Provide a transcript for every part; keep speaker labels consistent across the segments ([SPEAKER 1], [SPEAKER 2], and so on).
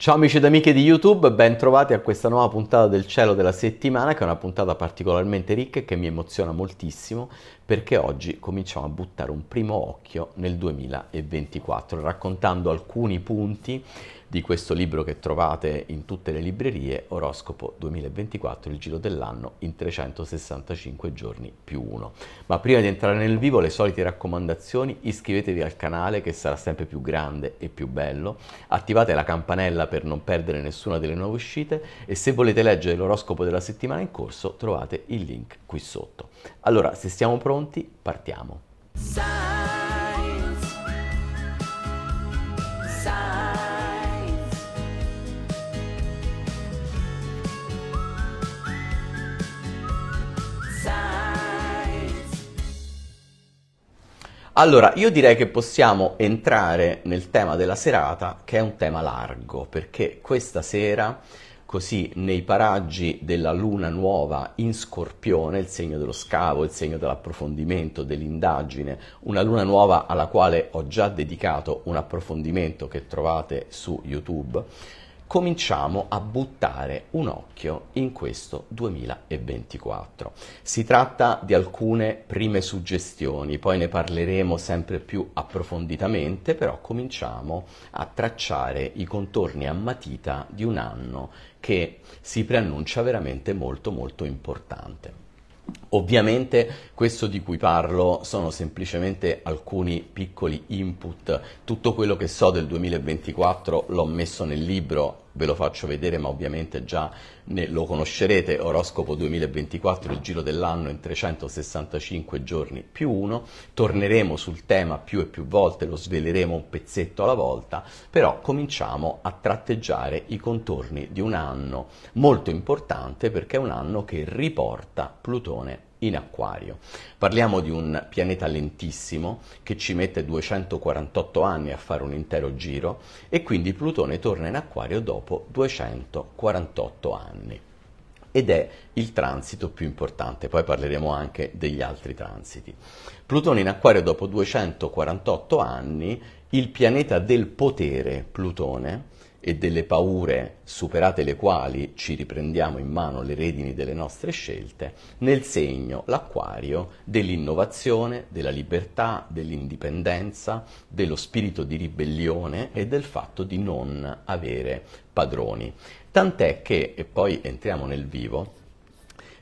[SPEAKER 1] Ciao amici ed amiche di YouTube, ben trovati a questa nuova puntata del cielo della settimana che è una puntata particolarmente ricca e che mi emoziona moltissimo perché oggi cominciamo a buttare un primo occhio nel 2024 raccontando alcuni punti di questo libro che trovate in tutte le librerie, Oroscopo 2024, il giro dell'anno in 365 giorni più uno. Ma prima di entrare nel vivo, le solite raccomandazioni, iscrivetevi al canale che sarà sempre più grande e più bello, attivate la campanella per non perdere nessuna delle nuove uscite e se volete leggere l'oroscopo della settimana in corso trovate il link qui sotto. Allora, se siamo pronti, partiamo. Allora, io direi che possiamo entrare nel tema della serata, che è un tema largo, perché questa sera, così nei paraggi della luna nuova in scorpione, il segno dello scavo, il segno dell'approfondimento, dell'indagine, una luna nuova alla quale ho già dedicato un approfondimento che trovate su YouTube, cominciamo a buttare un occhio in questo 2024. Si tratta di alcune prime suggestioni, poi ne parleremo sempre più approfonditamente, però cominciamo a tracciare i contorni a matita di un anno che si preannuncia veramente molto molto importante. Ovviamente questo di cui parlo sono semplicemente alcuni piccoli input, tutto quello che so del 2024 l'ho messo nel libro ve lo faccio vedere ma ovviamente già ne, lo conoscerete, oroscopo 2024, il giro dell'anno in 365 giorni più uno, torneremo sul tema più e più volte, lo sveleremo un pezzetto alla volta, però cominciamo a tratteggiare i contorni di un anno molto importante perché è un anno che riporta Plutone in acquario. Parliamo di un pianeta lentissimo che ci mette 248 anni a fare un intero giro e quindi Plutone torna in acquario dopo 248 anni ed è il transito più importante, poi parleremo anche degli altri transiti. Plutone in acquario dopo 248 anni, il pianeta del potere, Plutone, e delle paure superate le quali ci riprendiamo in mano le redini delle nostre scelte, nel segno l'acquario dell'innovazione, della libertà, dell'indipendenza, dello spirito di ribellione e del fatto di non avere padroni. Tant'è che, e poi entriamo nel vivo,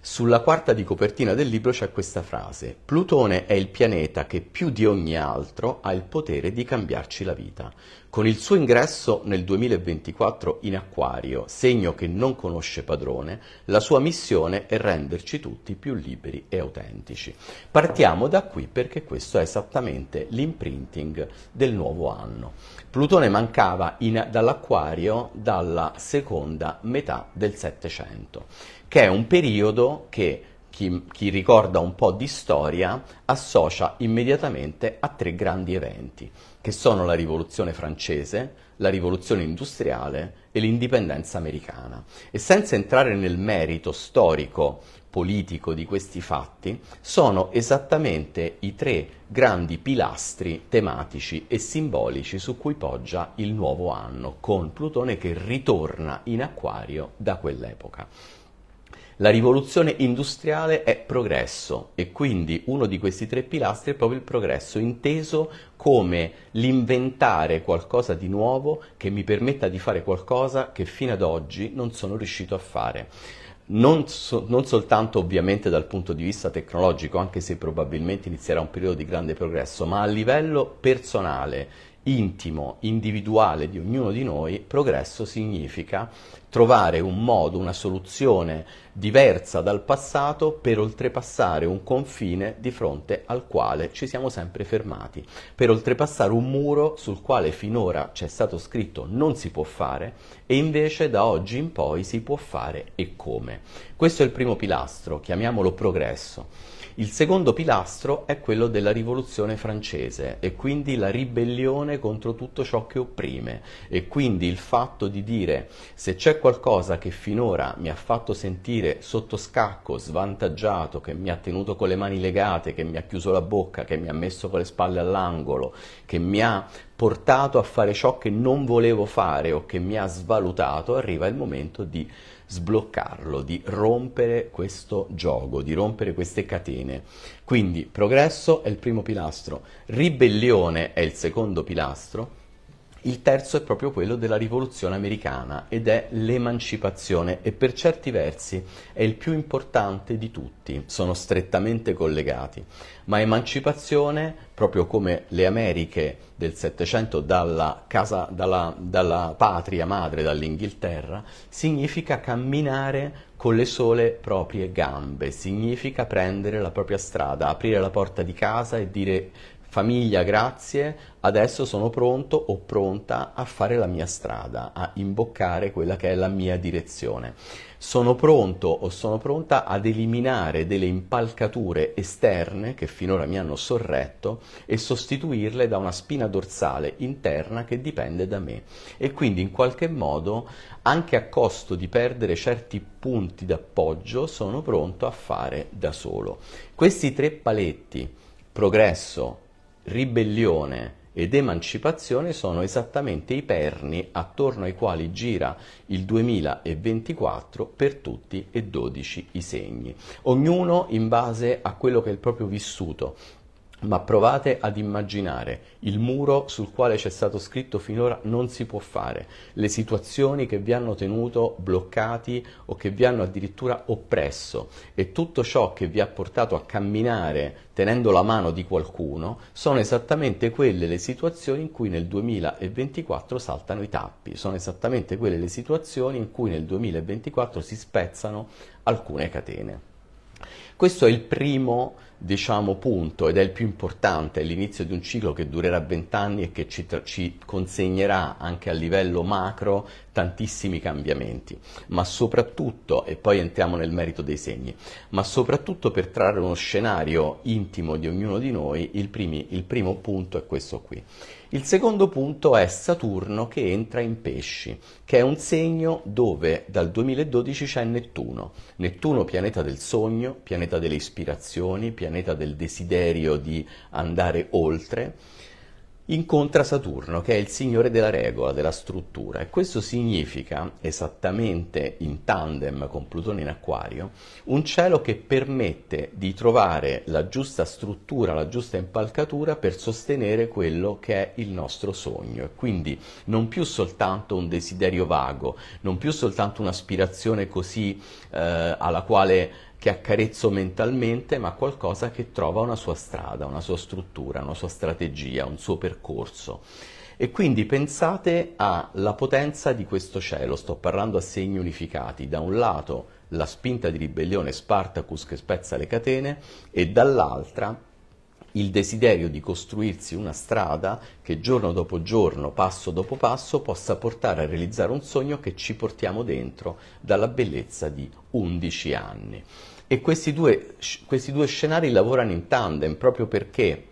[SPEAKER 1] sulla quarta di copertina del libro c'è questa frase: Plutone è il pianeta che più di ogni altro ha il potere di cambiarci la vita. Con il suo ingresso nel 2024 in Acquario, segno che non conosce padrone, la sua missione è renderci tutti più liberi e autentici. Partiamo da qui perché questo è esattamente l'imprinting del nuovo anno. Plutone mancava in, dall'Acquario dalla seconda metà del Settecento che è un periodo che chi, chi, ricorda un po' di storia associa immediatamente a tre grandi eventi, che sono la rivoluzione francese, la rivoluzione industriale e l'indipendenza americana. E senza entrare nel merito storico politico di questi fatti, sono esattamente i tre grandi pilastri tematici e simbolici su cui poggia il nuovo anno, con Plutone che ritorna in acquario da quell'epoca. La rivoluzione industriale è progresso e quindi uno di questi tre pilastri è proprio il progresso, inteso come l'inventare qualcosa di nuovo che mi permetta di fare qualcosa che fino ad oggi non sono riuscito a fare. Non, so, non, soltanto ovviamente dal punto di vista tecnologico, anche se probabilmente inizierà un periodo di grande progresso, ma a livello personale intimo, individuale di ognuno di noi, progresso significa trovare un modo, una soluzione diversa dal passato per oltrepassare un confine di fronte al quale ci siamo sempre fermati, per oltrepassare un muro sul quale finora c'è stato scritto non si può fare e invece da oggi in poi si può fare e come. Questo è il primo pilastro, chiamiamolo progresso. Il secondo pilastro è quello della rivoluzione francese e quindi la ribellione contro tutto ciò che opprime e quindi il fatto di dire se c'è qualcosa che finora mi ha fatto sentire sotto scacco, svantaggiato, che mi ha tenuto con le mani legate, che mi ha chiuso la bocca, che mi ha messo con le spalle all'angolo, che mi ha portato a fare ciò che non volevo fare o che mi ha svalutato, arriva il momento di sbloccarlo, di rompere questo gioco, di rompere queste catene. Quindi progresso è il primo pilastro, ribellione è il secondo pilastro il terzo è proprio quello della rivoluzione americana ed è l'emancipazione e per certi versi è il più importante di tutti, sono strettamente collegati, ma emancipazione, proprio come le Americhe del Settecento dalla, dalla, dalla patria madre, dall'Inghilterra, significa camminare con le sole proprie gambe, significa prendere la propria strada, aprire la porta di casa e dire famiglia grazie, adesso sono pronto o pronta a fare la mia strada, a imboccare quella che è la mia direzione. Sono pronto o sono pronta ad eliminare delle impalcature esterne che finora mi hanno sorretto e sostituirle da una spina dorsale interna che dipende da me. E quindi in qualche modo, anche a costo di perdere certi punti d'appoggio, sono pronto a fare da solo. Questi tre paletti, progresso, ribellione ed emancipazione sono esattamente i perni attorno ai quali gira il 2024 per tutti e 12 i segni, ognuno in base a quello che è il proprio vissuto, ma provate ad immaginare il muro sul quale c'è stato scritto finora non si può fare, le situazioni che vi hanno tenuto bloccati o che vi hanno addirittura oppresso e tutto ciò che vi ha portato a camminare tenendo la mano di qualcuno sono esattamente quelle le situazioni in cui nel 2024 saltano i tappi, sono esattamente quelle le situazioni in cui nel 2024 si spezzano alcune catene. Questo è il primo diciamo, punto ed è il più importante, è l'inizio di un ciclo che durerà vent'anni e che ci, ci, consegnerà anche a livello macro tantissimi cambiamenti, ma soprattutto, e poi entriamo nel merito dei segni, ma soprattutto per trarre uno scenario intimo di ognuno di noi, il, primi, il primo punto è questo qui. Il secondo punto è Saturno che entra in pesci, che è un segno dove dal 2012 c'è Nettuno. Nettuno pianeta del sogno, pianeta delle ispirazioni, pianeta del desiderio di andare oltre incontra Saturno, che è il signore della regola, della struttura, e questo significa, esattamente in tandem con Plutone in Aquario, un cielo che permette di trovare la giusta struttura, la giusta impalcatura per sostenere quello che è il nostro sogno, e quindi non più soltanto un desiderio vago, non più soltanto un'aspirazione così eh, alla quale che accarezzo mentalmente, ma qualcosa che trova una sua strada, una sua struttura, una sua strategia, un suo percorso. E quindi pensate alla potenza di questo cielo, sto parlando a segni unificati, da un lato la spinta di ribellione Spartacus che spezza le catene e dall'altra il desiderio di costruirsi una strada che giorno dopo giorno, passo dopo passo, possa portare a realizzare un sogno che ci portiamo dentro dalla bellezza di 11 anni. E questi due, questi due scenari lavorano in tandem proprio perché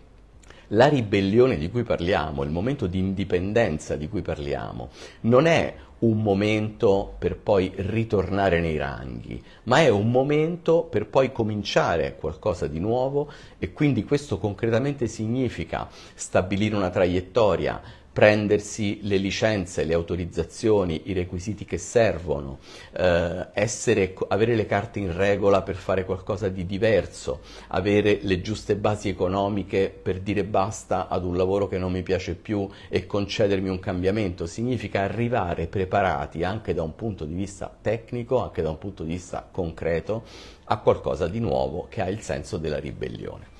[SPEAKER 1] la ribellione di cui parliamo, il momento di indipendenza di cui parliamo, non è un momento per poi ritornare nei ranghi, ma è un momento per poi cominciare qualcosa di nuovo e quindi questo concretamente significa stabilire una traiettoria, prendersi le licenze, le autorizzazioni, i requisiti che servono, eh, essere, avere le carte in regola per fare qualcosa di diverso, avere le giuste basi economiche per dire basta ad un lavoro che non mi piace più e concedermi un cambiamento, significa arrivare preparati anche da un punto di vista tecnico, anche da un punto di vista concreto, a qualcosa di nuovo che ha il senso della ribellione.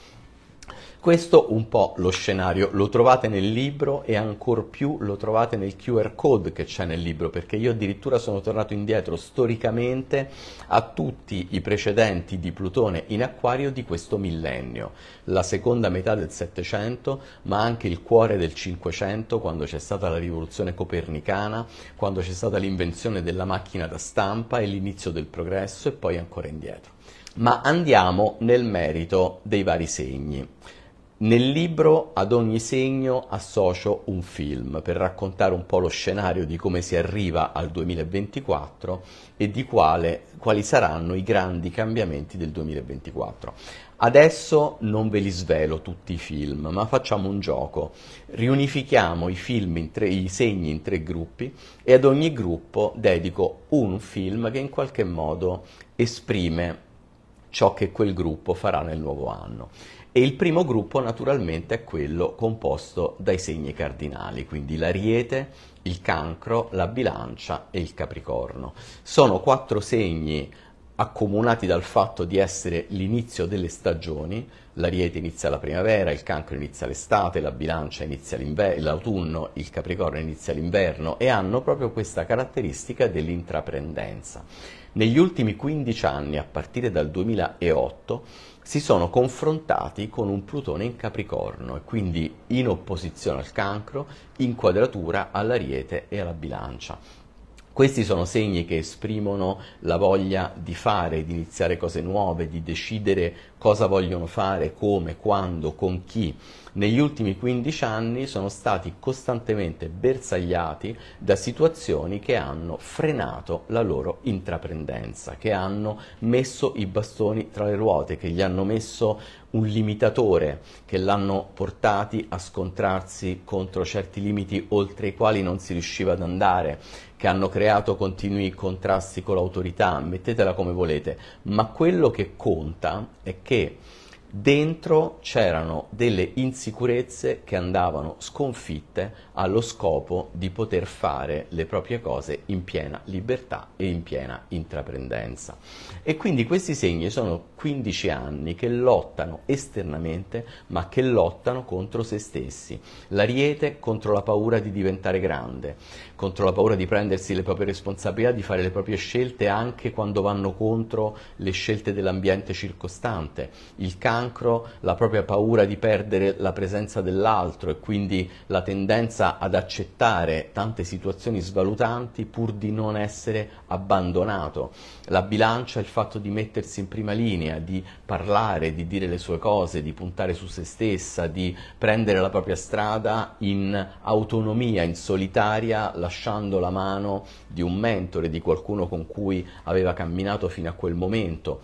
[SPEAKER 1] Questo un po' lo scenario, lo trovate nel libro e ancor più lo trovate nel QR code che c'è nel libro, perché io addirittura sono tornato indietro storicamente a tutti i precedenti di Plutone in acquario di questo millennio, la seconda metà del Settecento, ma anche il cuore del Cinquecento, quando c'è stata la rivoluzione copernicana, quando c'è stata l'invenzione della macchina da stampa e l'inizio del progresso e poi ancora indietro. Ma andiamo nel merito dei vari segni. Nel libro ad ogni segno associo un film per raccontare un po' lo scenario di come si arriva al 2024 e di quale, quali saranno i grandi cambiamenti del 2024. Adesso non ve li svelo tutti i film, ma facciamo un gioco. Riunifichiamo i, tre, i segni in tre gruppi e ad ogni gruppo dedico un film che in qualche modo esprime ciò che quel gruppo farà nel nuovo anno. E il primo gruppo naturalmente è quello composto dai segni cardinali, quindi l'ariete, il cancro, la bilancia e il capricorno. Sono quattro segni accomunati dal fatto di essere l'inizio delle stagioni, l'ariete inizia la primavera, il cancro inizia l'estate, la bilancia inizia l'autunno, il capricorno inizia l'inverno e hanno proprio questa caratteristica dell'intraprendenza. Negli ultimi 15 anni, a partire dal 2008, si sono confrontati con un Plutone in Capricorno e quindi in opposizione al cancro, in quadratura all'ariete e alla bilancia questi sono segni che esprimono la voglia di fare, di iniziare cose nuove, di decidere cosa vogliono fare, come, quando, con chi. Negli ultimi 15 anni sono stati costantemente bersagliati da situazioni che hanno frenato la loro intraprendenza, che hanno messo i bastoni tra le ruote, che gli hanno messo un limitatore, che l'hanno portati a scontrarsi contro certi limiti oltre i quali non si riusciva ad andare, che hanno creato continui contrasti con l'autorità, mettetela come volete, ma quello che conta è che 对。dentro c'erano delle insicurezze che andavano sconfitte allo scopo di poter fare le proprie cose in piena libertà e in piena intraprendenza. E quindi questi segni sono 15 anni che lottano esternamente ma che lottano contro se stessi. L'ariete contro la paura di diventare grande, contro la paura di prendersi le proprie responsabilità, di fare le proprie scelte anche quando vanno contro le scelte dell'ambiente circostante. Il cancro cancro, la propria paura di perdere la presenza dell'altro e quindi la tendenza ad accettare tante situazioni svalutanti pur di non essere abbandonato. La bilancia è il fatto di mettersi in prima linea, di parlare, di dire le sue cose, di puntare su se stessa, di prendere la propria strada in autonomia, in solitaria, lasciando la mano di un mentore, di qualcuno con cui aveva camminato fino a quel momento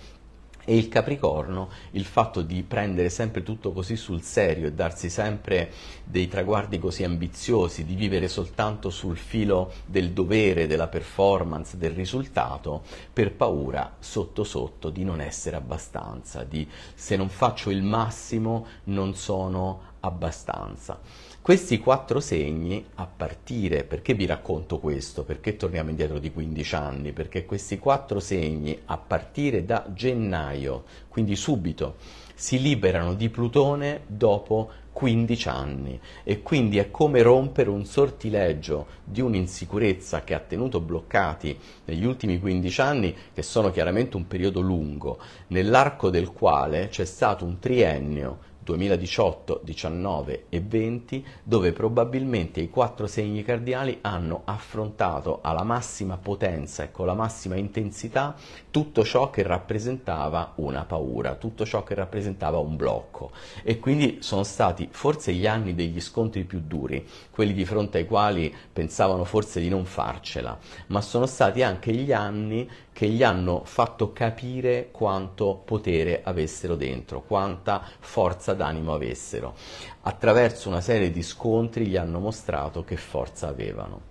[SPEAKER 1] e il Capricorno, il fatto di prendere sempre tutto così sul serio e darsi sempre dei traguardi così ambiziosi, di vivere soltanto sul filo del dovere, della performance, del risultato, per paura sotto sotto di non essere abbastanza, di se non faccio il massimo non sono abbastanza. Questi quattro segni, a partire, perché vi racconto questo? Perché torniamo indietro di 15 anni? Perché questi quattro segni, a partire da gennaio, quindi subito, si liberano di Plutone dopo 15 anni e quindi è come rompere un sortileggio di un'insicurezza che ha tenuto bloccati negli ultimi 15 anni, che sono chiaramente un periodo lungo, nell'arco del quale c'è stato un triennio 2018, 19 e 20, dove probabilmente i quattro segni cardiali hanno affrontato alla massima potenza e con la massima intensità tutto ciò che rappresentava una paura, tutto ciò che rappresentava un blocco. E quindi sono stati forse gli anni degli scontri più duri, quelli di fronte ai quali pensavano forse di non farcela, ma sono stati anche gli anni che gli hanno fatto capire quanto potere avessero dentro, quanta forza d'animo avessero. Attraverso una serie di scontri gli hanno mostrato che forza avevano.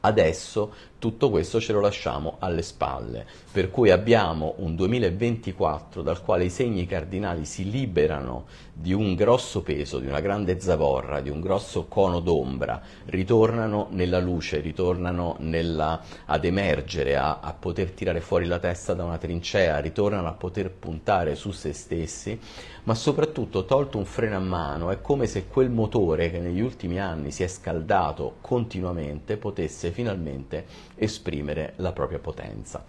[SPEAKER 1] Adesso tutto questo ce lo lasciamo alle spalle, per cui abbiamo un 2024 dal quale i segni cardinali si liberano di un grosso peso, di una grande zavorra, di un grosso cono d'ombra, ritornano nella luce, ritornano nella, ad emergere, a, a poter tirare fuori la testa da una trincea, ritornano a poter puntare su se stessi, ma soprattutto tolto un freno a mano è come se quel motore che negli ultimi anni si è scaldato continuamente potesse finalmente esprimere la propria potenza.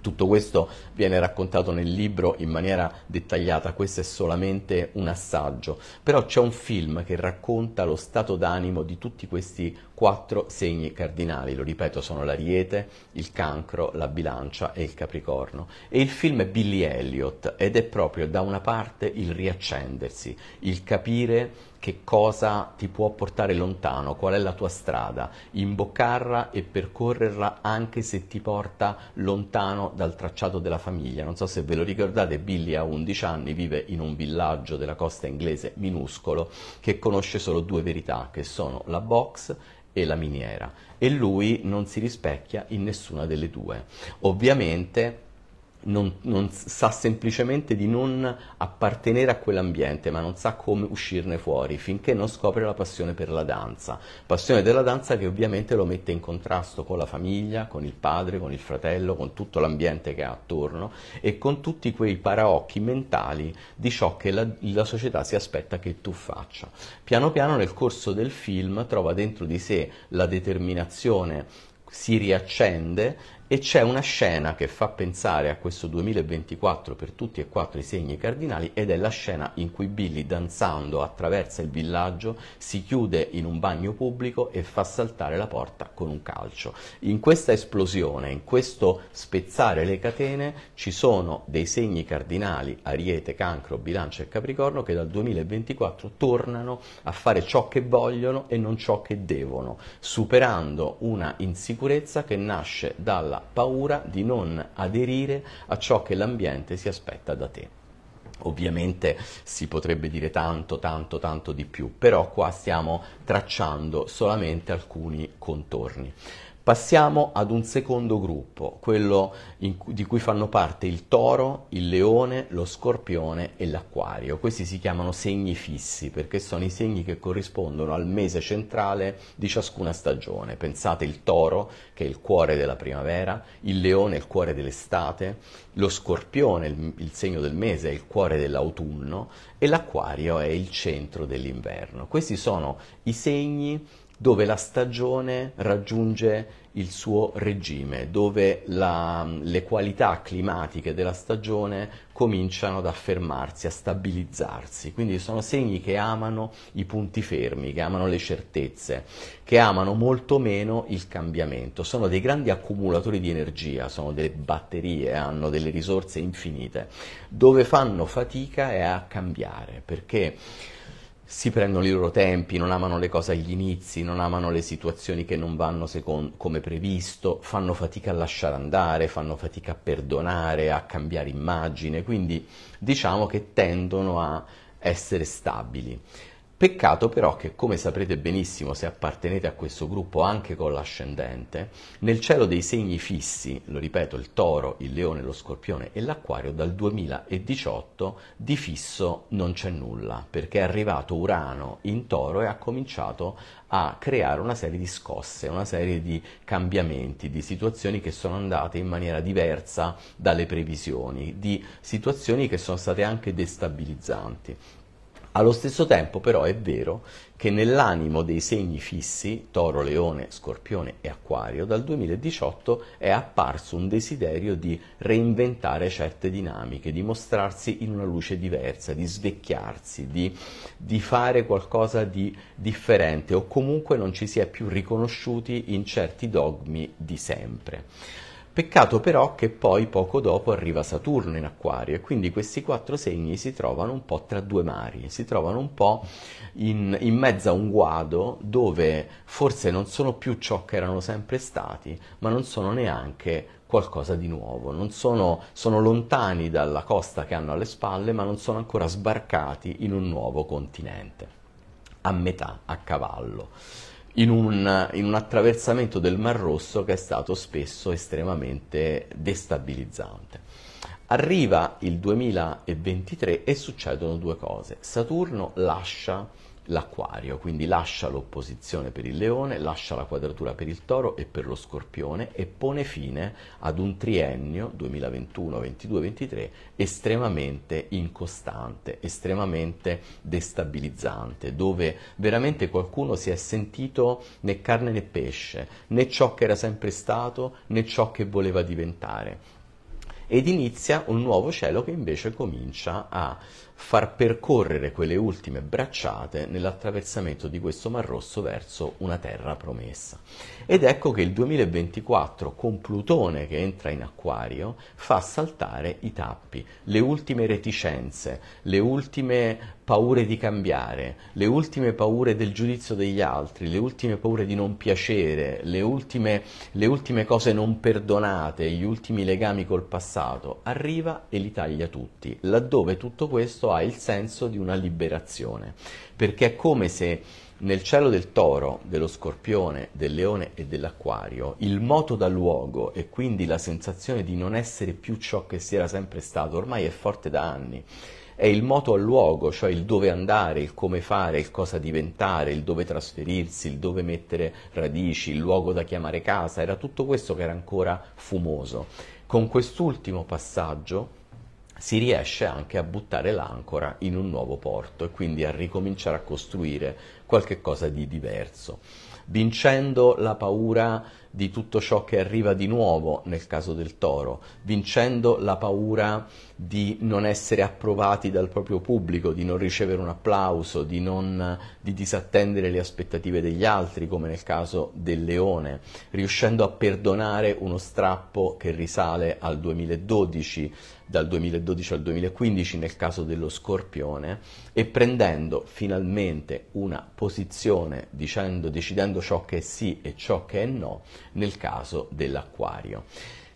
[SPEAKER 1] Tutto questo viene raccontato nel libro in maniera dettagliata, questo è solamente un assaggio, però c'è un film che racconta lo stato d'animo di tutti questi quattro segni cardinali, lo ripeto, sono l'ariete, il cancro, la bilancia e il capricorno. E il film è Billy Elliot ed è proprio da una parte il riaccendersi, il capire che cosa ti può portare lontano, qual è la tua strada, imboccarla e percorrerla anche se ti porta lontano dal tracciato della famiglia. Non so se ve lo ricordate, Billy ha 11 anni vive in un villaggio della costa inglese minuscolo che conosce solo due verità, che sono la box e la miniera e lui non si rispecchia in nessuna delle due. Ovviamente non, non sa semplicemente di non appartenere a quell'ambiente, ma non sa come uscirne fuori finché non scopre la passione per la danza. Passione della danza che ovviamente lo mette in contrasto con la famiglia, con il padre, con il fratello, con tutto l'ambiente che ha attorno e con tutti quei paraocchi mentali di ciò che la, la società si aspetta che tu faccia. Piano piano nel corso del film trova dentro di sé la determinazione si riaccende e c'è una scena che fa pensare a questo 2024 per tutti e quattro i segni cardinali ed è la scena in cui Billy danzando attraversa il villaggio, si chiude in un bagno pubblico e fa saltare la porta con un calcio. In questa esplosione, in questo spezzare le catene, ci sono dei segni cardinali, ariete, cancro, bilancia e capricorno che dal 2024 tornano a fare ciò che vogliono e non ciò che devono, superando una insicurezza che nasce dalla aveva paura di non aderire a ciò che l'ambiente si aspetta da te. Ovviamente si potrebbe dire tanto, tanto, tanto di più, però qua stiamo tracciando solamente alcuni contorni. Passiamo ad un secondo gruppo, quello cui, di cui fanno parte il toro, il leone, lo scorpione e l'acquario. Questi si chiamano segni fissi perché sono i segni che corrispondono al mese centrale di ciascuna stagione. Pensate il toro, che è il cuore della primavera, il leone è il cuore dell'estate, lo scorpione, il, il segno del mese, è il cuore dell'autunno e l'acquario è il centro dell'inverno. Questi sono i segni dove la stagione raggiunge il suo regime, dove la, le qualità climatiche della stagione cominciano ad affermarsi, a stabilizzarsi. Quindi sono segni che amano i punti fermi, che amano le certezze, che amano molto meno il cambiamento. Sono dei grandi accumulatori di energia, sono delle batterie, hanno delle risorse infinite. Dove fanno fatica è a cambiare, perché si prendono i loro tempi, non amano le cose agli inizi, non amano le situazioni che non vanno secondo, come previsto, fanno fatica a lasciare andare, fanno fatica a perdonare, a cambiare immagine, quindi diciamo che tendono a essere stabili Peccato però che, come saprete benissimo se appartenete a questo gruppo anche con l'ascendente, nel cielo dei segni fissi, lo ripeto, il toro, il leone, lo scorpione e l'acquario, dal 2018 di fisso non c'è nulla, perché è arrivato Urano in toro e ha cominciato a creare una serie di scosse, una serie di cambiamenti, di situazioni che sono andate in maniera diversa dalle previsioni, di situazioni che sono state anche destabilizzanti. Allo stesso tempo però è vero che nell'animo dei segni fissi, toro, leone, scorpione e acquario, dal 2018 è apparso un desiderio di reinventare certe dinamiche, di mostrarsi in una luce diversa, di svecchiarsi, di, di fare qualcosa di differente o comunque non ci si è più riconosciuti in certi dogmi di sempre. Peccato però che poi poco dopo arriva Saturno in acquario e quindi questi quattro segni si trovano un po' tra due mari, si trovano un po' in, in mezzo a un guado dove forse non sono più ciò che erano sempre stati, ma non sono neanche qualcosa di nuovo. Sono, sono, lontani dalla costa che hanno alle spalle, ma non sono ancora sbarcati in un nuovo continente, a metà, a cavallo in un, in un attraversamento del Mar Rosso che è stato spesso estremamente destabilizzante. Arriva il 2023 e succedono due cose. Saturno lascia l'acquario, quindi lascia l'opposizione per il leone, lascia la quadratura per il toro e per lo scorpione e pone fine ad un triennio 2021, 2022 2023 estremamente incostante, estremamente destabilizzante, dove veramente qualcuno si è sentito né carne né pesce, né ciò che era sempre stato né ciò che voleva diventare ed inizia un nuovo cielo che invece comincia a far percorrere quelle ultime bracciate nell'attraversamento di questo Mar Rosso verso una terra promessa. Ed ecco che il 2024 con Plutone che entra in acquario fa saltare i tappi, le ultime reticenze, le ultime paure di cambiare, le ultime paure del giudizio degli altri, le ultime paure di non piacere, le ultime, le ultime cose non perdonate, gli ultimi legami col passato, arriva e li taglia tutti, laddove tutto questo ha il senso di una liberazione, perché è come se nel cielo del toro, dello scorpione, del leone e dell'acquario, il moto da luogo e quindi la sensazione di non essere più ciò che si era sempre stato ormai è forte da anni è il moto al luogo, cioè il dove andare, il come fare, il cosa diventare, il dove trasferirsi, il dove mettere radici, il luogo da chiamare casa, era tutto questo che era ancora fumoso. Con quest'ultimo passaggio si riesce anche a buttare l'ancora in un nuovo porto e quindi a ricominciare a costruire qualche cosa di diverso vincendo la paura di tutto ciò che arriva di nuovo nel caso del toro, vincendo la paura di non essere approvati dal proprio pubblico, di non ricevere un applauso, di, non, di disattendere le aspettative degli altri, come nel caso del leone, riuscendo a perdonare uno strappo che risale al 2012 dal 2012 al 2015 nel caso dello Scorpione e prendendo finalmente una posizione dicendo, decidendo ciò che è sì e ciò che è no nel caso dell'Acquario.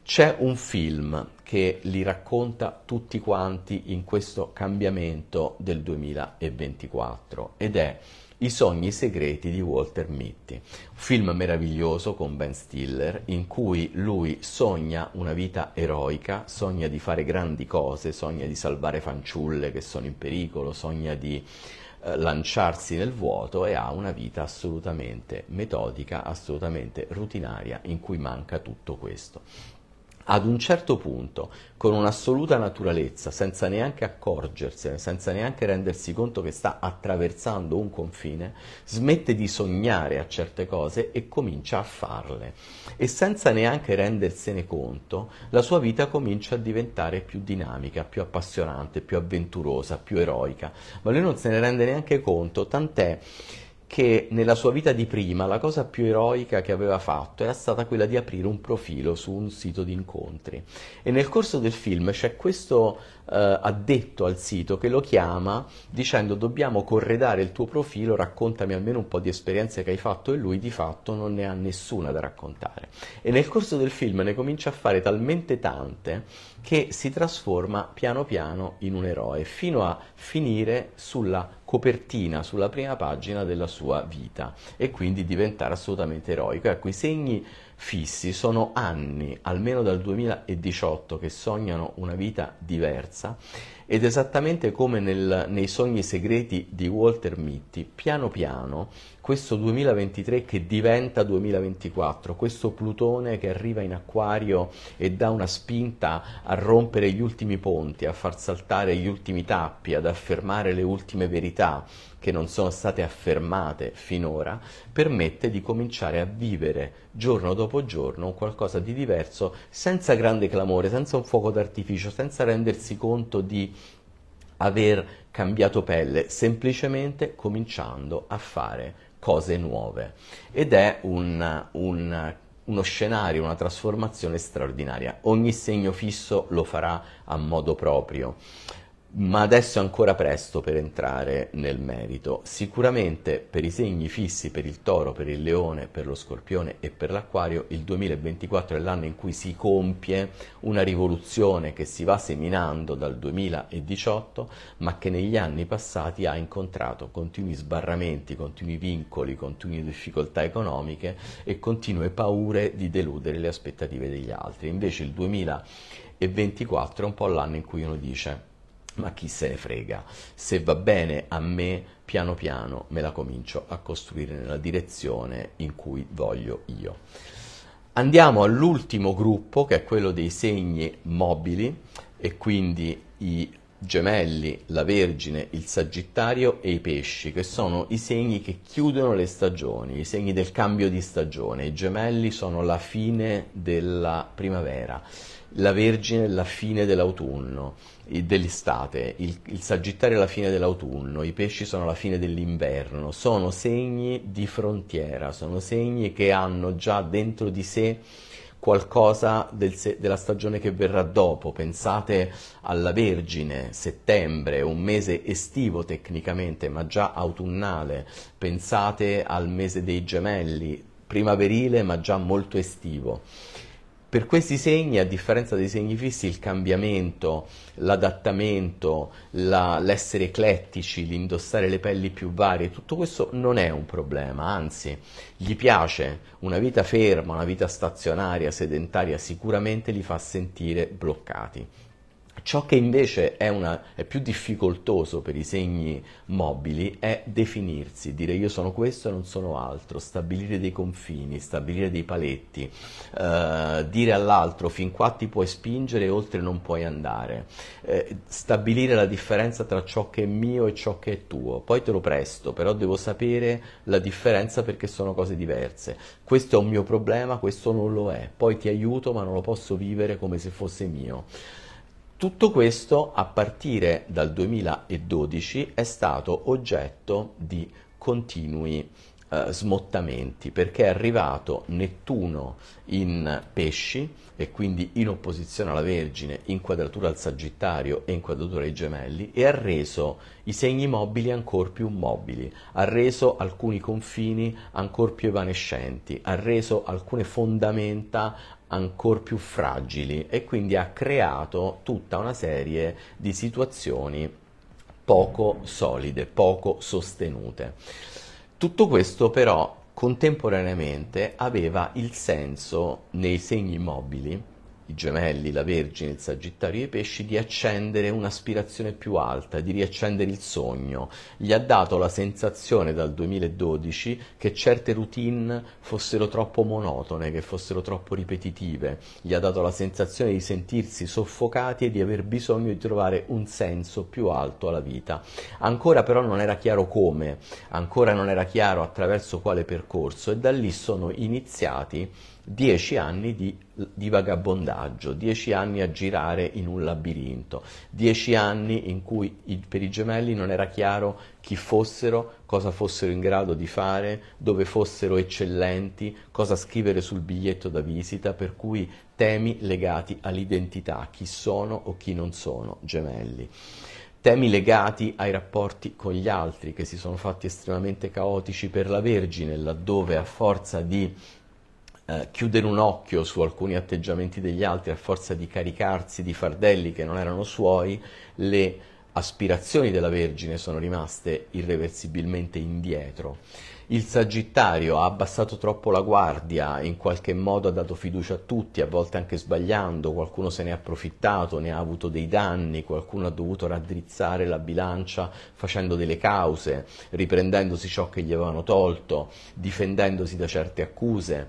[SPEAKER 1] C'è un film che li racconta tutti quanti in questo cambiamento del 2024 ed è i sogni segreti di Walter Mitty, un film meraviglioso con Ben Stiller in cui lui sogna una vita eroica, sogna di fare grandi cose, sogna di salvare fanciulle che sono in pericolo, sogna di eh, lanciarsi nel vuoto e ha una vita assolutamente metodica, assolutamente rutinaria in cui manca tutto questo ad un certo punto, con un'assoluta naturalezza, senza neanche accorgersene, senza neanche rendersi conto che sta attraversando un confine, smette di sognare a certe cose e comincia a farle. E senza neanche rendersene conto, la sua vita comincia a diventare più dinamica, più appassionante, più avventurosa, più eroica. Ma lui non se ne rende neanche conto, tant'è che nella sua vita di prima la cosa più eroica che aveva fatto era stata quella di aprire un profilo su un sito di incontri. E nel corso del film c'è questo eh, addetto al sito che lo chiama dicendo dobbiamo corredare il tuo profilo, raccontami almeno un po' di esperienze che hai fatto e lui di fatto non ne ha nessuna da raccontare. E nel corso del film ne comincia a fare talmente tante che si trasforma piano piano in un eroe, fino a finire sulla copertina sulla prima pagina della sua vita e quindi diventare assolutamente eroico. Ecco, i segni fissi sono anni, almeno dal 2018, che sognano una vita diversa ed esattamente come nel, nei sogni segreti di Walter Mitty, piano piano questo 2023 che diventa 2024, questo Plutone che arriva in acquario e dà una spinta a rompere gli ultimi ponti, a far saltare gli ultimi tappi, ad affermare le ultime verità che non sono state affermate finora, permette di cominciare a vivere giorno dopo giorno qualcosa di diverso, senza grande clamore, senza un fuoco d'artificio, senza rendersi conto di aver cambiato pelle, semplicemente cominciando a fare cose nuove ed è un, un, uno scenario, una trasformazione straordinaria. Ogni segno fisso lo farà a modo proprio ma adesso è ancora presto per entrare nel merito. Sicuramente per i segni fissi, per il toro, per il leone, per lo scorpione e per l'acquario, il 2024 è l'anno in cui si compie una rivoluzione che si va seminando dal 2018, ma che negli anni passati ha incontrato continui sbarramenti, continui vincoli, continue difficoltà economiche e continue paure di deludere le aspettative degli altri. Invece il 2024 è un po' l'anno in cui uno dice ma chi se ne frega, se va bene a me, piano piano me la comincio a costruire nella direzione in cui voglio io. Andiamo all'ultimo gruppo che è quello dei segni mobili e quindi i gemelli, la Vergine, il Sagittario e i pesci, che sono i segni che chiudono le stagioni, i segni del cambio di stagione. I gemelli sono la fine della primavera, la Vergine la fine dell'autunno, dell'estate, il, il, Sagittario la fine dell'autunno, i pesci sono la fine dell'inverno, sono segni di frontiera, sono segni che hanno già dentro di sé qualcosa del se- della stagione che verrà dopo. Pensate alla Vergine, settembre, un mese estivo tecnicamente, ma già autunnale. Pensate al mese dei gemelli, primaverile, ma già molto estivo. Per questi segni, a differenza dei segni fissi, il cambiamento, l'adattamento, la, l'essere eclettici, l'indossare le pelli più varie, tutto questo non è un problema, anzi, gli piace una vita ferma, una vita stazionaria, sedentaria, sicuramente li fa sentire bloccati. Ciò che invece è, una, è, più difficoltoso per i segni mobili è definirsi, dire io sono questo e non sono altro, stabilire dei confini, stabilire dei paletti, eh, dire all'altro fin qua ti puoi spingere e oltre non puoi andare, eh, stabilire la differenza tra ciò che è mio e ciò che è tuo, poi te lo presto, però devo sapere la differenza perché sono cose diverse. Questo è un mio problema, questo non lo è, poi ti aiuto ma non lo posso vivere come se fosse mio. Tutto questo a partire dal 2012 è stato oggetto di continui eh, smottamenti perché è arrivato Nettuno in pesci e quindi in opposizione alla Vergine, in quadratura al Sagittario e in quadratura ai Gemelli e ha reso i segni mobili ancora più mobili, ha reso alcuni confini ancora più evanescenti, ha reso alcune fondamenta ancora più fragili e quindi ha creato tutta una serie di situazioni poco solide, poco sostenute. Tutto questo però contemporaneamente aveva il senso nei segni mobili i gemelli, la Vergine, il Sagittario e i Pesci, di accendere un'aspirazione più alta, di riaccendere il sogno. Gli ha dato la sensazione dal 2012 che certe routine fossero troppo monotone, che fossero troppo ripetitive. Gli ha dato la sensazione di sentirsi soffocati e di aver bisogno di trovare un senso più alto alla vita. Ancora però non era chiaro come, ancora non era chiaro attraverso quale percorso e da lì sono iniziati dieci anni di, di, vagabondaggio, dieci anni a girare in un labirinto, dieci anni in cui i, per i gemelli non era chiaro chi fossero, cosa fossero in grado di fare, dove fossero eccellenti, cosa scrivere sul biglietto da visita, per cui temi legati all'identità, chi sono o chi non sono gemelli temi legati ai rapporti con gli altri che si sono fatti estremamente caotici per la Vergine, laddove a forza di eh, chiudere un occhio su alcuni atteggiamenti degli altri a forza di caricarsi di fardelli che non erano suoi, le aspirazioni della Vergine sono rimaste irreversibilmente indietro. Il Sagittario ha abbassato troppo la guardia, in qualche modo ha dato fiducia a tutti, a volte anche sbagliando, qualcuno se ne è approfittato, ne ha avuto dei danni, qualcuno ha dovuto raddrizzare la bilancia facendo delle cause, riprendendosi ciò che gli avevano tolto, difendendosi da certe accuse.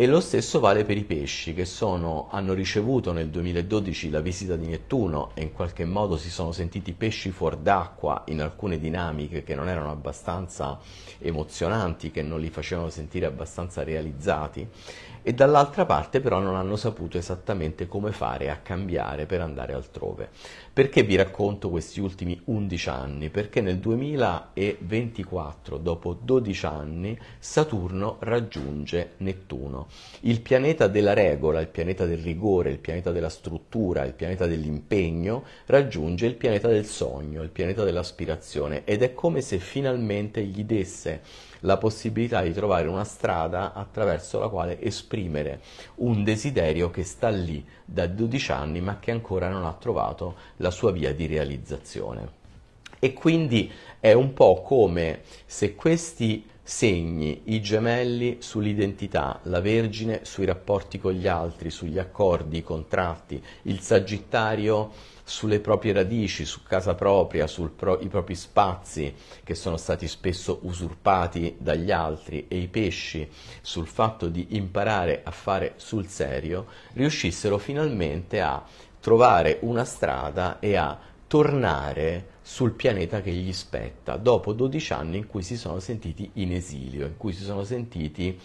[SPEAKER 1] E lo stesso vale per i pesci che sono, hanno ricevuto nel 2012 la visita di Nettuno e in qualche modo si sono sentiti pesci fuor d'acqua in alcune dinamiche che non erano abbastanza emozionanti, che non li facevano sentire abbastanza realizzati e dall'altra parte però non hanno saputo esattamente come fare a cambiare per andare altrove. Perché vi racconto questi ultimi 11 anni? Perché nel 2024, dopo 12 anni, Saturno raggiunge Nettuno. Il pianeta della regola, il pianeta del rigore, il pianeta della struttura, il pianeta dell'impegno, raggiunge il pianeta del sogno, il pianeta dell'aspirazione ed è come se finalmente gli desse la possibilità di trovare una strada attraverso la quale esprimere un desiderio che sta lì da 12 anni ma che ancora non ha trovato la sua via di realizzazione. E quindi è un po' come se questi segni, i gemelli sull'identità, la Vergine sui rapporti con gli altri, sugli accordi, i contratti, il Sagittario sulle proprie radici, su casa propria, sui pro- propri spazi che sono stati spesso usurpati dagli altri e i pesci sul fatto di imparare a fare sul serio, riuscissero finalmente a trovare una strada e a tornare sul pianeta che gli spetta, dopo 12 anni in cui si sono sentiti in esilio, in cui si sono sentiti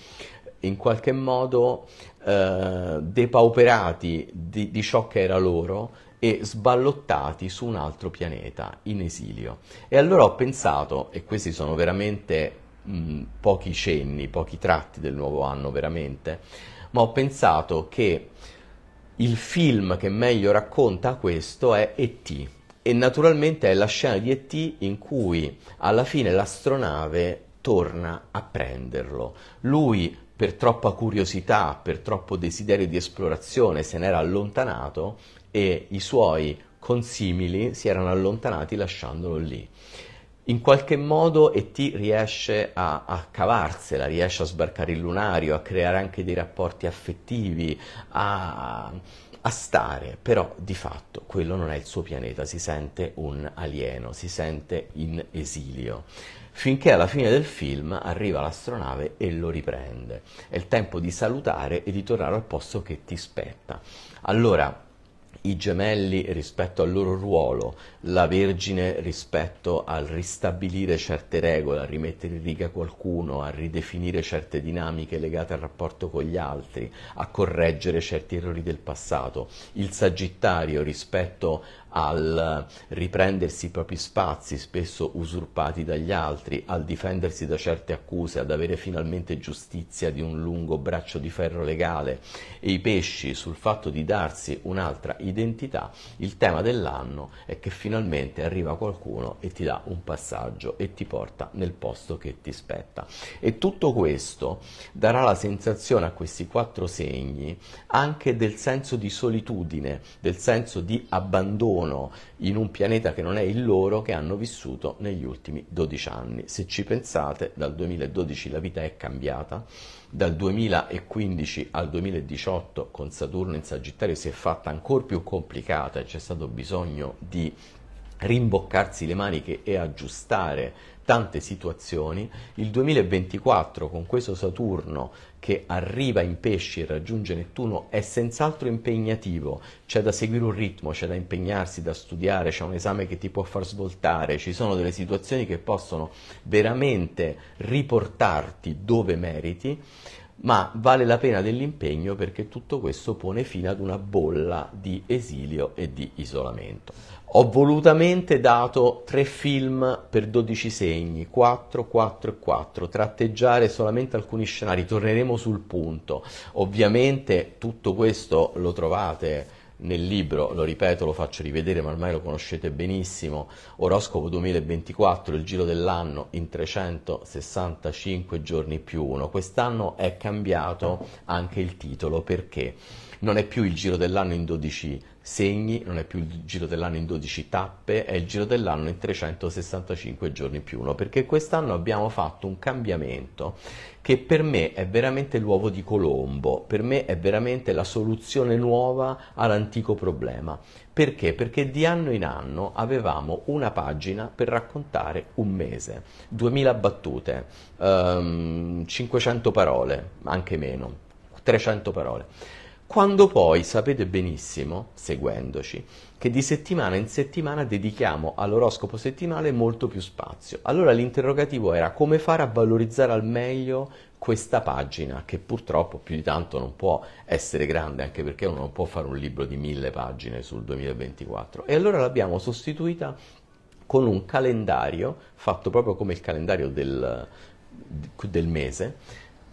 [SPEAKER 1] in qualche modo eh, depauperati di, di ciò che era loro e sballottati su un altro pianeta in esilio. E allora ho pensato, e questi sono veramente mh, mm, pochi cenni, pochi tratti del nuovo anno veramente, ma ho pensato che il film che meglio racconta questo è E.T. E naturalmente è la scena di E.T. in cui alla fine l'astronave torna a prenderlo. Lui per troppa curiosità, per troppo desiderio di esplorazione se n'era allontanato e i suoi consimili si erano allontanati lasciandolo lì. In qualche modo E.T. riesce a, a, cavarsela, riesce a sbarcare il lunario, a creare anche dei rapporti affettivi, a, a stare, però di fatto quello non è il suo pianeta, si sente un alieno, si sente in esilio finché alla fine del film arriva l'astronave e lo riprende. È il tempo di salutare e di tornare al posto che ti spetta. Allora, i gemelli rispetto al loro ruolo, la Vergine rispetto al ristabilire certe regole, a rimettere in riga qualcuno, a ridefinire certe dinamiche legate al rapporto con gli altri, a correggere certi errori del passato, il Sagittario rispetto al riprendersi i propri spazi, spesso usurpati dagli altri, al difendersi da certe accuse, ad avere finalmente giustizia di un lungo braccio di ferro legale e i pesci sul fatto di darsi un'altra identità, il tema dell'anno è che finalmente arriva qualcuno e ti dà un passaggio e ti porta nel posto che ti spetta. E tutto questo darà la sensazione a questi quattro segni anche del senso di solitudine, del senso di abbandono sono in un pianeta che non è il loro che hanno vissuto negli ultimi 12 anni. Se ci pensate, dal 2012 la vita è cambiata, dal 2015 al 2018 con Saturno in Sagittario si è fatta ancora più complicata e c'è stato bisogno di rimboccarsi le maniche e aggiustare tante situazioni, il 2024 con questo Saturno che arriva in pesci e raggiunge Nettuno è senz'altro impegnativo, c'è da seguire un ritmo, c'è da impegnarsi, da studiare, c'è un esame che ti può far svoltare, ci sono delle situazioni che possono veramente riportarti dove meriti ma vale la pena dell'impegno perché tutto questo pone fine ad una bolla di esilio e di isolamento. Ho volutamente dato tre film per 12 segni, 4, 4 e 4, tratteggiare solamente alcuni scenari, torneremo sul punto. Ovviamente tutto questo lo trovate nel libro, lo ripeto, lo faccio rivedere, ma ormai lo conoscete benissimo, Oroscopo 2024, il giro dell'anno in 365 giorni più uno. Quest'anno è cambiato anche il titolo perché non è più il giro dell'anno in 12 giorni segni, non è più il giro dell'anno in 12 tappe, è il giro dell'anno in 365 giorni più uno, perché quest'anno abbiamo fatto un cambiamento che per me è veramente l'uovo di Colombo, per me è veramente la soluzione nuova all'antico problema. Perché? Perché di anno in anno avevamo una pagina per raccontare un mese, 2000 battute, um, ehm, 500 parole, anche meno, 300 parole quando poi sapete benissimo, seguendoci, che di settimana in settimana dedichiamo all'oroscopo settimanale molto più spazio. Allora l'interrogativo era come fare a valorizzare al meglio questa pagina, che purtroppo più di tanto non può essere grande, anche perché uno non può fare un libro di mille pagine sul 2024. E allora l'abbiamo sostituita con un calendario, fatto proprio come il calendario del, del mese,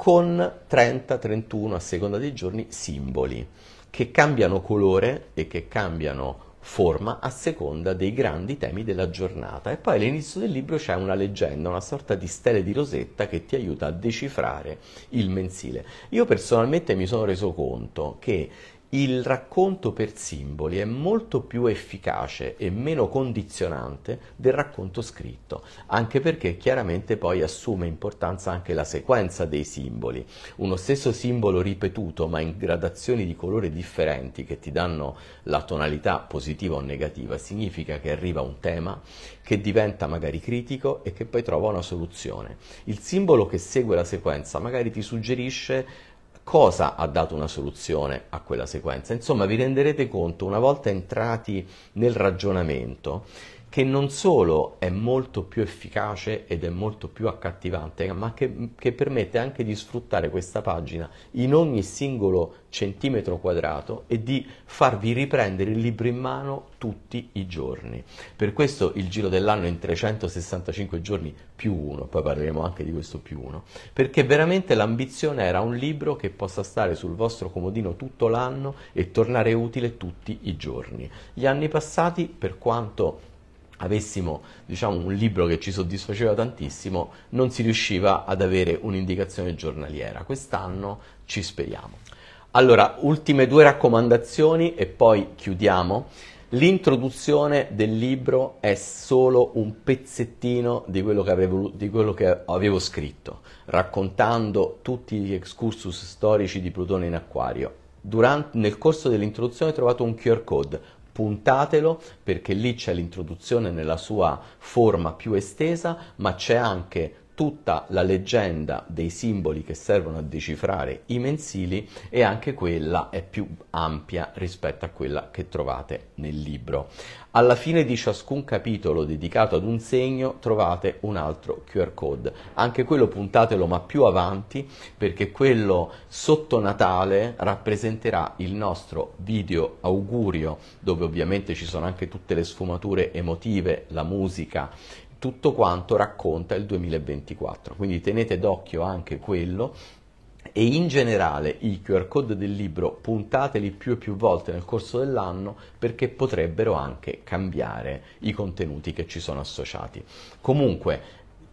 [SPEAKER 1] con 30-31 a seconda dei giorni simboli che cambiano colore e che cambiano forma a seconda dei grandi temi della giornata. E poi all'inizio del libro c'è una leggenda, una sorta di stele di rosetta che ti aiuta a decifrare il mensile. Io personalmente mi sono reso conto che il racconto per simboli è molto più efficace e meno condizionante del racconto scritto, anche perché chiaramente poi assume importanza anche la sequenza dei simboli. Uno stesso simbolo ripetuto ma in gradazioni di colore differenti che ti danno la tonalità positiva o negativa significa che arriva un tema che diventa magari critico e che poi trova una soluzione. Il simbolo che segue la sequenza magari ti suggerisce cosa ha dato una soluzione a quella sequenza. Insomma, vi renderete conto, una volta entrati nel ragionamento, che non solo è molto più efficace ed è molto più accattivante, ma che, che, permette anche di sfruttare questa pagina in ogni singolo centimetro quadrato e di farvi riprendere il libro in mano tutti i giorni. Per questo il giro dell'anno è in 365 giorni più uno, poi parleremo anche di questo più uno, perché veramente l'ambizione era un libro che possa stare sul vostro comodino tutto l'anno e tornare utile tutti i giorni. Gli anni passati, per quanto avessimo diciamo, un libro che ci soddisfaceva tantissimo, non si riusciva ad avere un'indicazione giornaliera. Quest'anno ci speriamo. Allora, ultime due raccomandazioni e poi chiudiamo. L'introduzione del libro è solo un pezzettino di quello che avevo, quello che avevo scritto, raccontando tutti gli excursus storici di Plutone in Acquario. Durante, nel corso dell'introduzione ho trovato un QR code, puntatelo perché lì c'è l'introduzione nella sua forma più estesa, ma c'è anche tutta la leggenda dei simboli che servono a decifrare i mensili e anche quella è più ampia rispetto a quella che trovate nel libro. Alla fine di ciascun capitolo dedicato ad un segno trovate un altro QR code, anche quello puntatelo ma più avanti perché quello sotto Natale rappresenterà il nostro video augurio dove ovviamente ci sono anche tutte le sfumature emotive, la musica, tutto quanto racconta il 2024. Quindi tenete d'occhio anche quello e in generale i QR code del libro puntateli più e più volte nel corso dell'anno perché potrebbero anche cambiare i contenuti che ci sono associati. Comunque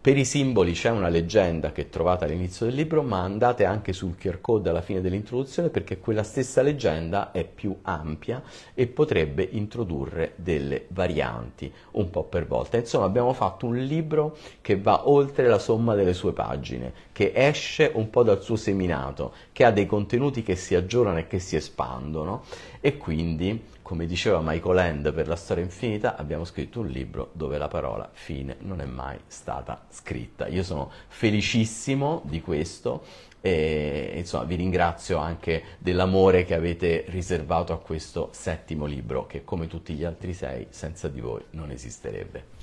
[SPEAKER 1] per i simboli c'è una leggenda che trovate all'inizio del libro, ma andate anche sul QR code alla fine dell'introduzione perché quella stessa leggenda è più ampia e potrebbe introdurre delle varianti un po' per volta. Insomma, abbiamo fatto un libro che va oltre la somma delle sue pagine, che esce un po' dal suo seminato, che ha dei contenuti che si aggiornano e che si espandono e quindi come diceva Michael End per la storia infinita, abbiamo scritto un libro dove la parola fine non è mai stata scritta. Io sono felicissimo di questo e insomma vi ringrazio anche dell'amore che avete riservato a questo settimo libro che come tutti gli altri sei senza di voi non esisterebbe.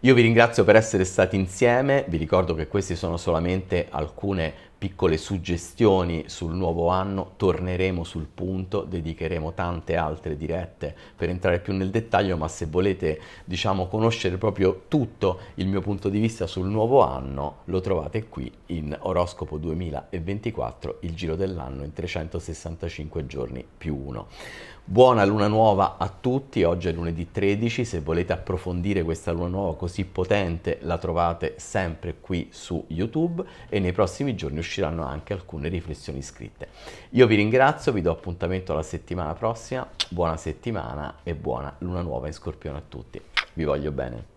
[SPEAKER 1] Io vi ringrazio per essere stati insieme, vi ricordo che queste sono solamente alcune piccole suggestioni sul nuovo anno, torneremo sul punto, dedicheremo tante altre dirette per entrare più nel dettaglio, ma se volete diciamo conoscere proprio tutto il mio punto di vista sul nuovo anno, lo trovate qui in Oroscopo 2024, il giro dell'anno in 365 giorni più 1. Buona luna nuova a tutti, oggi è lunedì 13, se volete approfondire questa luna nuova così potente la trovate sempre qui su YouTube e nei prossimi giorni usciranno anche alcune riflessioni scritte. Io vi ringrazio, vi do appuntamento alla settimana prossima, buona settimana e buona luna nuova in scorpione a tutti. Vi voglio bene.